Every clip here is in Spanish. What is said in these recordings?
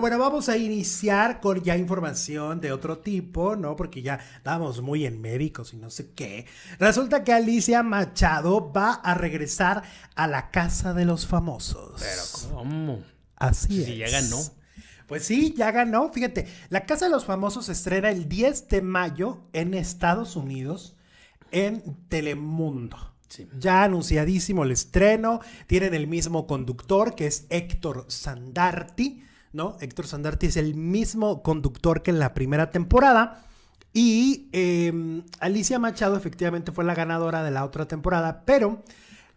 bueno, vamos a iniciar con ya información de otro tipo, ¿no? Porque ya estábamos muy en médicos y no sé qué. Resulta que Alicia Machado va a regresar a la casa de los famosos. Pero, ¿cómo? Así es. Si ya ganó. Pues sí, ya ganó. Fíjate, La Casa de los Famosos estrena el 10 de mayo en Estados Unidos, en Telemundo. Ya anunciadísimo el estreno. Tienen el mismo conductor, que es Héctor Sandarti. ¿no? Héctor Sandarti es el mismo conductor que en la primera temporada. Y em, Alicia Machado efectivamente fue la ganadora de la otra temporada, pero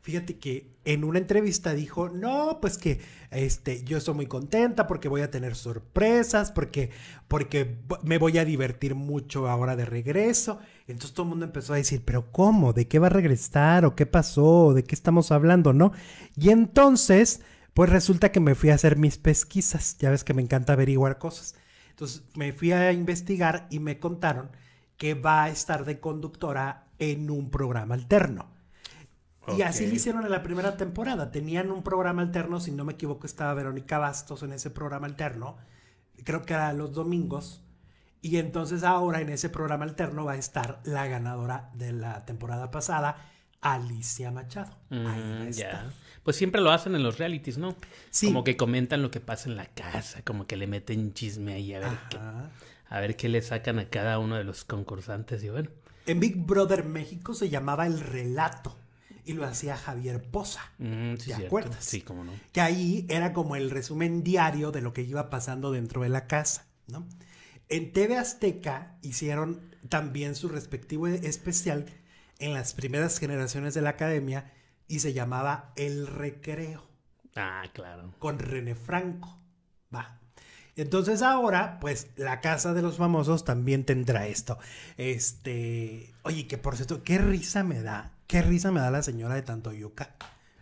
fíjate que en una entrevista dijo, no, pues que este, yo estoy muy contenta porque voy a tener sorpresas, porque, porque me voy a divertir mucho ahora de regreso. Entonces todo el mundo empezó a decir, pero ¿cómo? ¿De qué va a regresar? ¿O qué pasó? ¿De qué estamos hablando? ¿No? Y entonces pues resulta que me fui a hacer mis pesquisas, ya ves que me encanta averiguar cosas. Entonces me fui a investigar y me contaron que va a estar de conductora en un programa alterno. Y así lo hicieron en la primera temporada. Tenían un programa alterno, si no me equivoco, estaba Verónica Bastos en ese programa alterno. Creo que era los domingos. Y entonces ahora en ese programa alterno va a estar la ganadora de la temporada pasada, Alicia Machado. Ahí mm, está pues siempre lo hacen en los realities, ¿no? Sí. Como que comentan lo que pasa en la casa, como que le meten chisme ahí a ver, qué, le sacan a cada uno de los concursantes y bueno. En Big Brother México se llamaba El Relato y lo hacía Javier Poza. Mm, sí, ¿Te acuerdas? Sí, como no. Que ahí era como el resumen diario de lo que iba pasando dentro de la casa, ¿no? En TV Azteca hicieron también su respectivo especial en las primeras generaciones de la academia y se llamaba El Recreo. Ah, claro. Con René Franco. Va. Entonces ahora, pues la casa de los famosos también tendrá esto. Este, oye, que por cierto, qué risa me da, qué risa me da la señora de Tantoyuca.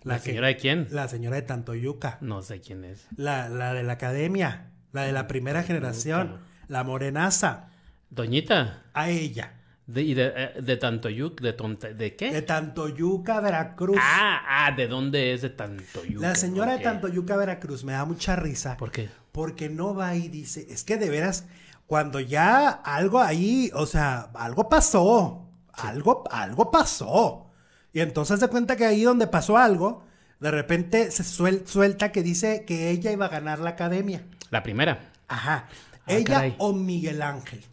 ¿La, ¿La señora de quién? La señora de Tantoyuca. No sé quién es. La, la de la academia, la de la primera generación, la morenaza. Doñita. A ella. De, ¿Y de, Tantoyuca? Eh, ¿De, ¿De qué? De Tantoyuca, Veracruz. Ah, ah, ¿de dónde es de Tantoyuca? La señora de Tantoyuca, Veracruz, me da mucha risa. ¿Por qué? Porque no va y dice, es que de veras, cuando ya algo ahí, o sea, algo pasó, algo, algo pasó. Y entonces se cuenta que ahí donde pasó algo, de repente se suelta que dice que ella iba a ganar la academia. La primera. Ajá. Ah, ella o Miguel Ángel.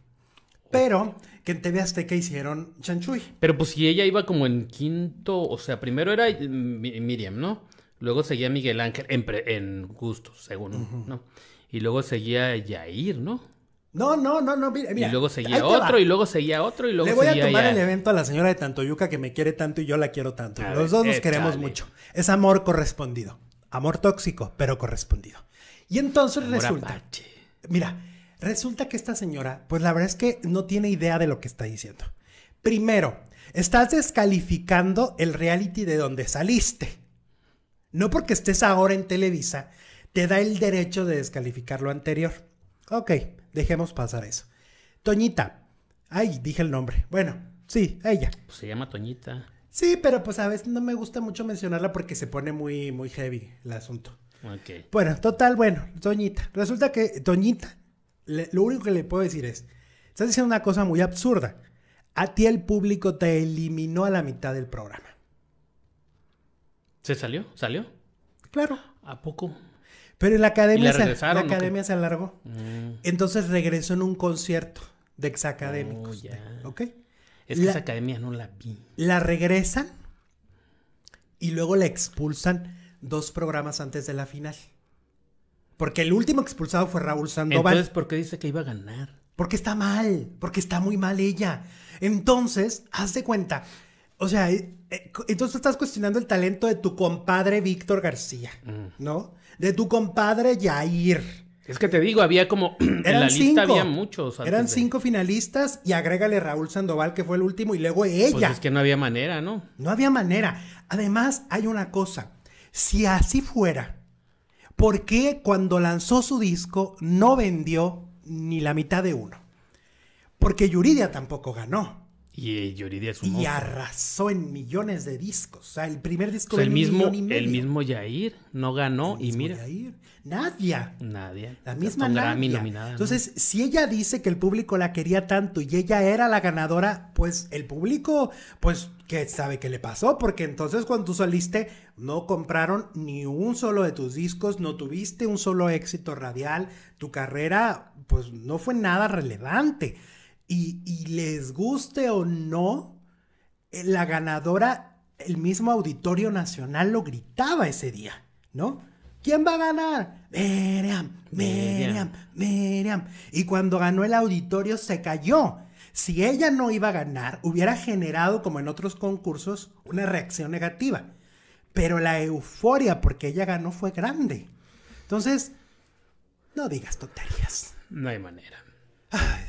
Pero que en TV Azteca hicieron Chanchuy. Pero pues si ella iba como en quinto, o sea, primero era eh, Miriam, ¿no? Luego seguía Miguel Ángel en, gusto, según, ¿no? Y luego seguía Yair, ¿no? No, no, no, no, mira, mira. Y luego seguía otro, y luego seguía otro, y luego seguía Le voy a tomar el evento a la señora de Tantoyuca que me quiere tanto y yo la quiero tanto. Los dos nos queremos mucho. Es amor correspondido. Amor tóxico, pero correspondido. Y entonces resulta. Mira, Resulta que esta señora, pues la verdad es que no tiene idea de lo que está diciendo. Primero, estás descalificando el reality de donde saliste. No porque estés ahora en Televisa, te da el derecho de descalificar lo anterior. Ok, dejemos pasar eso. Toñita. Ay, dije el nombre. Bueno, sí, ella. Pues se llama Toñita. Sí, pero pues a veces no me gusta mucho mencionarla porque se pone muy, muy heavy el asunto. Ok. Bueno, total, bueno, Toñita. Resulta que Toñita lo único que le puedo decir es, estás diciendo una cosa muy absurda. A ti el público te eliminó a la mitad del programa. ¿Se salió? ¿Salió? Claro. ¿A poco? Pero la academia, se, academia se alargó. Mm. Entonces regresó en un concierto de exacadémicos. Oh, ¿Ok? Es que esa academia no la vi. La regresan y luego la expulsan dos programas antes de la final. Porque el último expulsado fue Raúl Sandoval. Entonces, ¿por qué dice que iba a ganar? Porque está mal, porque está muy mal ella. Entonces, haz de cuenta. O sea, eh, eh, entonces estás cuestionando el talento de tu compadre Víctor García, mm. ¿no? De tu compadre Jair. Es que te digo, había como. en la lista había muchos. Eran cinco finalistas y agrégale Raúl Sandoval, que fue el último, y luego ella. Pues es que no había manera, ¿no? No había manera. Además, hay una cosa. Si así fuera, por qué cuando lanzó su disco no vendió ni la mitad de uno. Porque Yuridia tampoco ganó. Y eh, arrasó en millones de discos. O sea, el primer disco del el mismo, el mismo Yair no ganó y mira. nadie Nadia. La misma Nadia. Entonces, si ella dice que el público la quería tanto y ella era la ganadora, pues el público, pues qué sabe qué le pasó, porque entonces cuando tú saliste no compraron ni un solo de tus discos, no tuviste un solo éxito radial, tu carrera pues no fue nada relevante y, les guste o no, eh, la ganadora, el mismo Auditorio Nacional lo gritaba ese día, ¿no? ¿Quién va a ganar? Miriam, Miriam, Miriam. Y cuando ganó el auditorio se cayó. Si ella no iba a ganar, hubiera generado, como en otros concursos, una reacción negativa. Pero la euforia porque ella ganó fue grande. Entonces, no digas tonterías. No hay manera.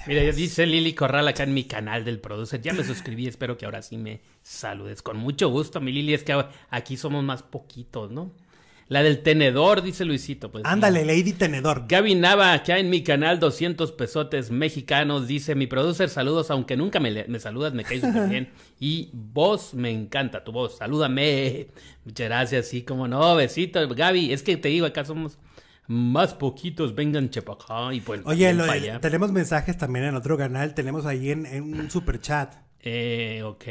Mira, dice Lili Corral acá en mi canal del producer. Ya me suscribí, espero que ahora sí me saludes. Con mucho gusto, mi Lili. Es que aquí somos más poquitos, ¿no? La del tenedor, dice Luisito. Pues, Ándale, Lady Tenedor. Gaby Nava, acá en mi canal, 200 pesotes mexicanos, dice mi producer, saludos, aunque nunca me, me saludas, me caes muy bien. Y vos, me encanta tu voz, salúdame. Muchas gracias, sí, como no, besito. Gaby, es que te digo, acá somos más poquitos vengan chepacá y pues. Oye, lo, tenemos mensajes también en otro canal, tenemos ahí en, un super chat. Eh, ok.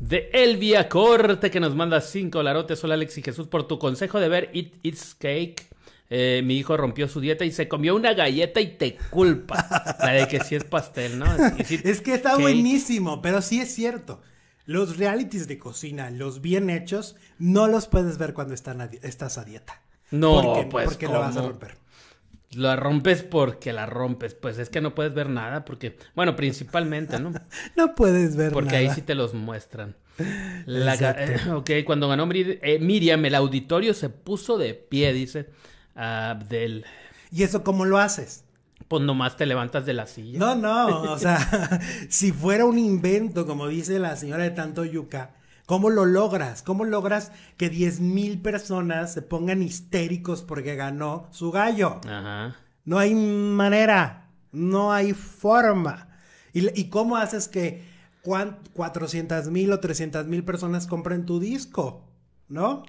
De Elvia Corte, que nos manda cinco larotes. Hola Alex y Jesús, por tu consejo de ver It, It's Cake. Eh, mi hijo rompió su dieta y se comió una galleta y te culpa. La de que si es pastel, ¿no? Es, que está buenísimo, pero sí es cierto. Los realities de cocina, los bien hechos, no los puedes ver cuando estás a dieta. No, pues. Porque la vas a romper. La rompes porque la rompes. Pues es que no puedes ver nada, porque. Bueno, principalmente, ¿no? no puedes ver porque nada. Porque ahí sí te los muestran. La, ok, cuando ganó eh, Miriam, el auditorio se puso de pie, dice Abdel. Ah, ¿Y eso cómo lo haces? Pues nomás te levantas de la silla. No, no, o sea, si fuera un invento, como dice la señora de Tanto Yuca, ¿Cómo lo logras? ¿Cómo logras que mil personas se pongan histéricos porque ganó su gallo? Ajá. No hay manera, no hay forma. ¿Y, cómo haces que mil o mil personas compren tu disco? ¿No?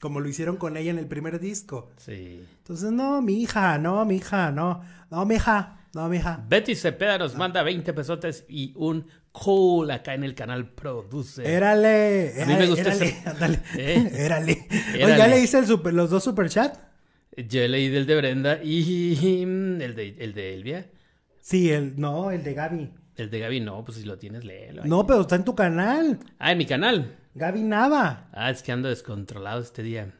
Como lo hicieron con ella en el primer disco. Sí. Entonces, no, mi hija, no, mi hija, no. No, mi hija, no, mi hija. Betty Cepeda nos ah. manda 20 pesotes y un Cole acá en el canal Produce. Érale. A mí me gusta Érale. ¿Eh? Érale. Érale. ¿ya leíste el los dos superchats? Yo leí el de Brenda y mm, el de, el de Elvia. Sí, el, no, el de Gaby. El de Gaby no, pues si lo tienes, léelo. No, pero está en tu canal. Ah, en mi canal. Gaby Nava. Ah, es que ando descontrolado este día.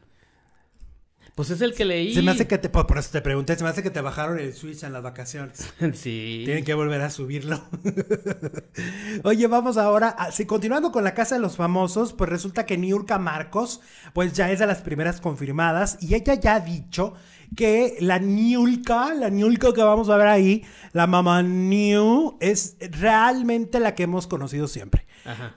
Pues es el que leí. Se me hace que te, por eso te pregunté, se me hace que te bajaron el Switch en las vacaciones. sí. Tienen que volver a subirlo. Oye, vamos ahora, Sí, continuando con la casa de los famosos, pues resulta que Niurka Marcos, pues ya es de las primeras confirmadas y ella ya ha dicho que la Niulka, la Niulka que vamos a ver ahí, la mamá New, es realmente la que hemos conocido siempre.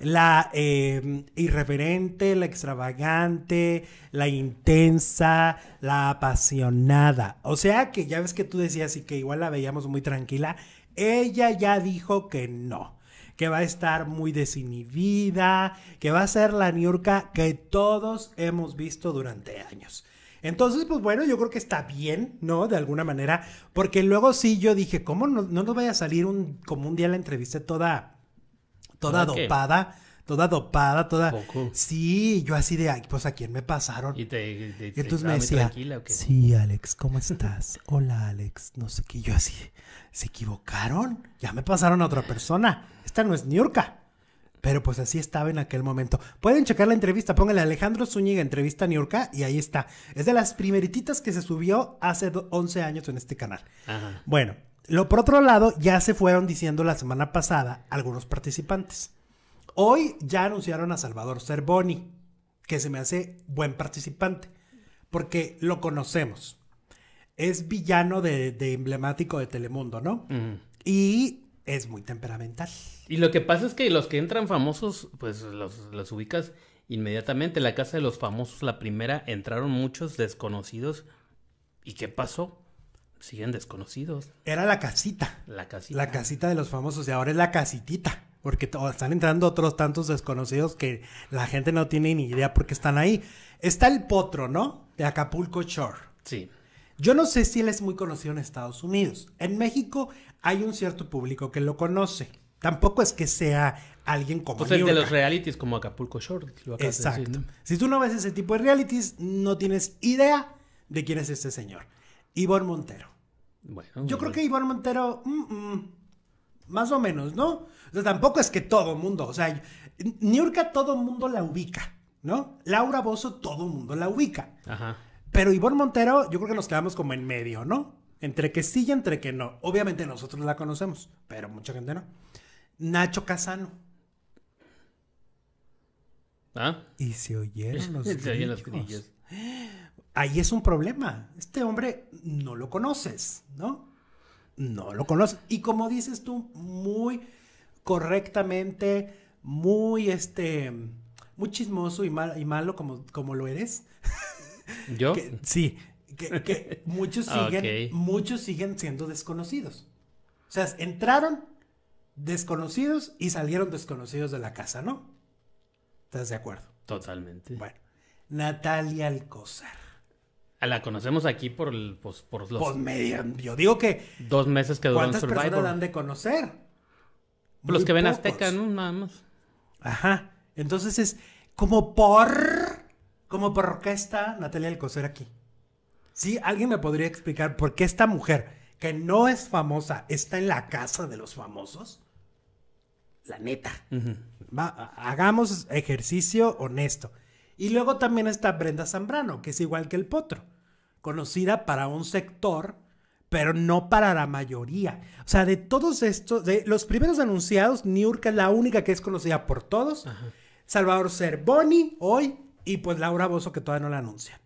La irreferente, eh, irreverente, la extravagante, la intensa, la apasionada. O sea que ya ves que tú decías y que igual la veíamos muy tranquila. Ella ya dijo que no que va a estar muy desinhibida, que va a ser la Niurka que todos hemos visto durante años. Entonces, pues bueno, yo creo que está bien, ¿no? De alguna manera, porque luego sí yo dije, ¿cómo no, no nos vaya a salir un, como un día la entrevista toda, toda dopada? Toda dopada, toda. Sí, yo así de, pues a quién me pasaron. Y, te, entonces me decía, sí, Alex, ¿cómo estás? Hola, Alex. No sé qué, yo así, ¿se equivocaron? Ya me pasaron a otra persona. Esta no es Niurka. Pero pues así estaba en aquel momento. Pueden checar la entrevista, pónganle Alejandro Zúñiga, entrevista a Niurka, y ahí está. Es de las primerititas que se subió hace 11 años en este canal. Bueno, lo, por otro lado, ya se fueron diciendo la semana pasada algunos participantes. Hoy ya anunciaron a Salvador Cervoni, que se me hace buen participante, porque lo conocemos. Es villano de, emblemático de Telemundo, ¿no? Y es muy temperamental. Y lo que pasa es que los que entran famosos, pues los, ubicas inmediatamente. La casa de los famosos, la primera, entraron muchos desconocidos. ¿Y qué pasó? Siguen desconocidos. Era la casita. La casita. La casita de los famosos y ahora es la casitita. Porque están entrando otros tantos desconocidos que la gente no tiene ni idea por qué están ahí. Está el potro, ¿no? De Acapulco Shore. Sí. Yo no sé si él es muy conocido en Estados Unidos. En México hay un cierto público que lo conoce. Tampoco es que sea alguien como. Pues de los realities como Acapulco Short. Exacto. Si tú no ves ese tipo de realities, no tienes idea de quién es este señor. Ivonne Montero. Bueno. Yo creo que Ivonne Montero. más o menos, ¿no? O sea, tampoco es que todo mundo. O sea, Niurka todo mundo la ubica, ¿no? Laura Bozo todo mundo la ubica. Ajá. Pero Ivonne Montero, yo creo que nos quedamos como en medio, ¿no? Entre que sí y entre que no. Obviamente nosotros la conocemos, pero mucha gente no. Nacho Casano. ¿Ah? Y se oyeron los, Ahí es un problema. Este hombre no lo conoces, ¿no? No lo conoces. Y como dices tú, muy correctamente, muy este, muy chismoso y, malo como lo eres. ¿Yo? sí, que, muchos, siguen, muchos siguen siendo desconocidos. O sea, entraron desconocidos y salieron desconocidos de la casa, ¿no? ¿Estás de acuerdo? Totalmente. Bueno, Natalia Alcózar. Ah, la conocemos aquí por, pues, por los... Pues yo digo que... Dos meses que duró Survivor. de conocer? Pues los que ven Azteca, ¿no? Nada más. Ajá. Entonces es como por... Como por qué está Natalia Alcocer aquí. Sí, alguien me podría explicar por qué esta mujer, que no es famosa, está en la casa de los famosos. La neta. hagamos ejercicio honesto. Y luego también está Brenda Zambrano, que es igual que el potro. Conocida para un sector, pero no para la mayoría. O sea, de todos estos, de los primeros anunciados, Niurka es la única que es conocida por todos. Salvador Cervoni, hoy, y pues Laura Bozo que todavía no la anuncia.